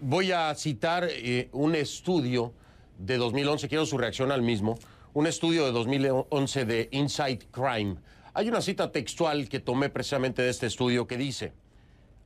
Voy a citar eh, un estudio de 2011, quiero su reacción al mismo, un estudio de 2011 de Inside Crime. Hay una cita textual que tomé precisamente de este estudio que dice,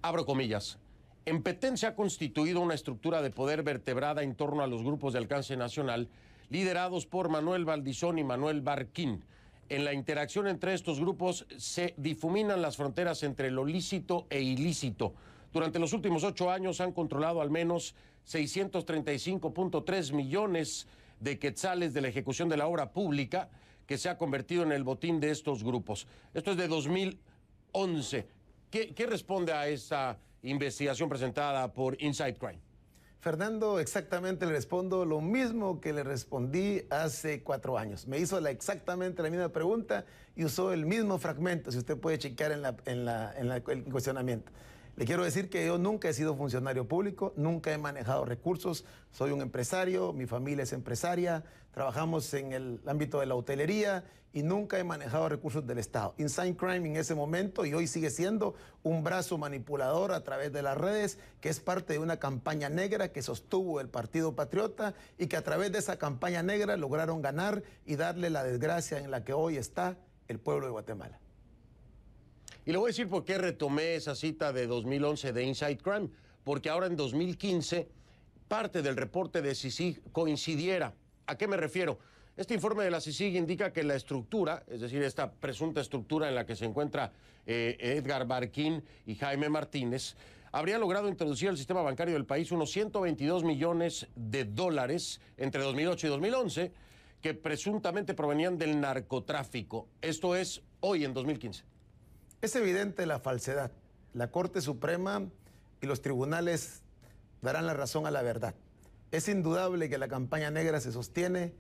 abro comillas, en Petén se ha constituido una estructura de poder vertebrada en torno a los grupos de alcance nacional liderados por Manuel Valdizón y Manuel Barquín. En la interacción entre estos grupos se difuminan las fronteras entre lo lícito e ilícito durante los últimos ocho años han controlado al menos 635.3 millones de quetzales de la ejecución de la obra pública que se ha convertido en el botín de estos grupos. Esto es de 2011. ¿Qué, responde a esa investigación presentada por Inside Crime? Fernando, exactamente le respondo lo mismo que le respondí hace cuatro años. Me hizo exactamente la misma pregunta y usó el mismo fragmento, si usted puede chequear en el cuestionamiento. Le quiero decir que yo nunca he sido funcionario público, nunca he manejado recursos, soy un empresario, mi familia es empresaria, trabajamos en el ámbito de la hotelería y nunca he manejado recursos del Estado. Inside Crime en ese momento y hoy sigue siendo un brazo manipulador a través de las redes que es parte de una campaña negra que sostuvo el Partido Patriota y que a través de esa campaña negra lograron ganar y darle la desgracia en la que hoy está el pueblo de Guatemala. Y le voy a decir por qué retomé esa cita de 2011 de Inside Crime, porque ahora en 2015 parte del reporte de CICIG coincidiera. ¿A qué me refiero? Este informe de la CICIG indica que la estructura, es decir, esta presunta estructura en la que se encuentra eh, Edgar Barquín y Jaime Martínez, habría logrado introducir al sistema bancario del país unos 122 millones de dólares entre 2008 y 2011 que presuntamente provenían del narcotráfico. Esto es hoy en 2015. Es evidente la falsedad. La Corte Suprema y los tribunales darán la razón a la verdad. Es indudable que la campaña negra se sostiene.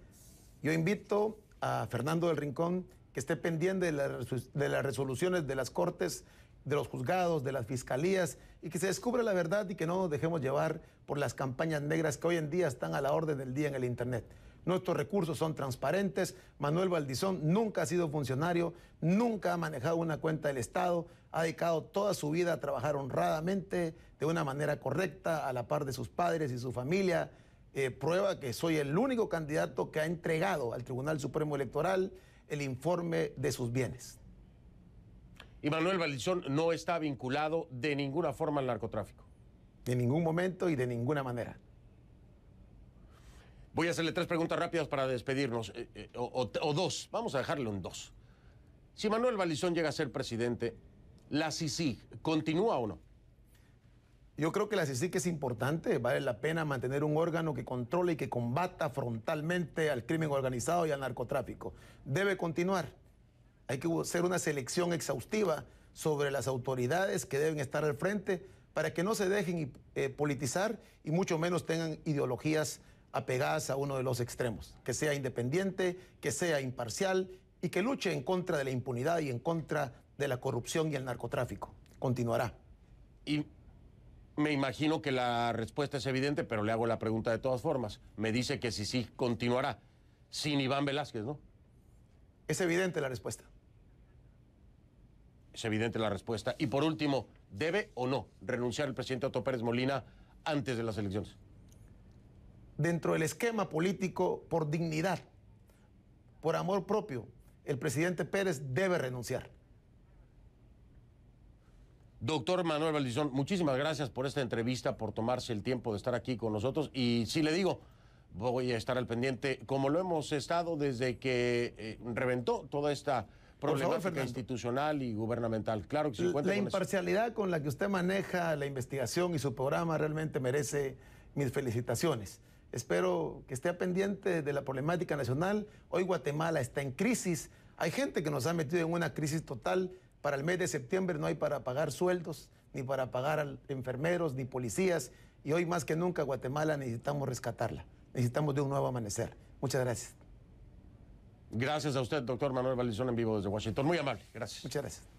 Yo invito a Fernando del Rincón que esté pendiente de, las resoluciones de las Cortes de los juzgados, de las fiscalías, y que se descubra la verdad y que no nos dejemos llevar por las campañas negras que hoy en día están a la orden del día en el Internet. Nuestros recursos son transparentes. Manuel Valdizón nunca ha sido funcionario, nunca ha manejado una cuenta del Estado, ha dedicado toda su vida a trabajar honradamente, de una manera correcta, a la par de sus padres y su familia. Eh, prueba que soy el único candidato que ha entregado al Tribunal Supremo Electoral el informe de sus bienes. Y Manuel Valdizón no está vinculado de ninguna forma al narcotráfico. en ningún momento y de ninguna manera. Voy a hacerle tres preguntas rápidas para despedirnos, eh, eh, o, dos, vamos a dejarle un dos. Si Manuel Valizón llega a ser presidente, ¿la CICIG continúa o no? Yo creo que la CICIG es importante, vale la pena mantener un órgano que controle y que combata frontalmente al crimen organizado y al narcotráfico. Debe continuar. Hay que hacer una selección exhaustiva sobre las autoridades que deben estar al frente para que no se dejen eh, politizar y mucho menos tengan ideologías apegadas a uno de los extremos, que sea independiente, que sea imparcial y que luche en contra de la impunidad y en contra de la corrupción y el narcotráfico. Continuará. Y me imagino que la respuesta es evidente, pero le hago la pregunta de todas formas. Me dice que sí, sí, continuará. Sin Iván Velázquez, ¿no? Es evidente la respuesta. Es evidente la respuesta. Y por último, ¿debe o no renunciar el presidente Otto Pérez Molina antes de las elecciones? dentro del esquema político por dignidad, por amor propio, el presidente Pérez debe renunciar. Doctor Manuel Valdizón, muchísimas gracias por esta entrevista, por tomarse el tiempo de estar aquí con nosotros. Y sí le digo, voy a estar al pendiente, como lo hemos estado desde que eh, reventó toda esta problemática institucional y gubernamental. Claro que La imparcialidad con la que usted maneja la investigación y su programa realmente merece mis felicitaciones. Espero que esté pendiente de la problemática nacional. Hoy Guatemala está en crisis. Hay gente que nos ha metido en una crisis total. Para el mes de septiembre no hay para pagar sueldos, ni para pagar a enfermeros, ni policías. Y hoy más que nunca Guatemala necesitamos rescatarla. Necesitamos de un nuevo amanecer. Muchas gracias. Gracias a usted, doctor Manuel Valizón, en vivo desde Washington. Muy amable. Gracias. Muchas gracias.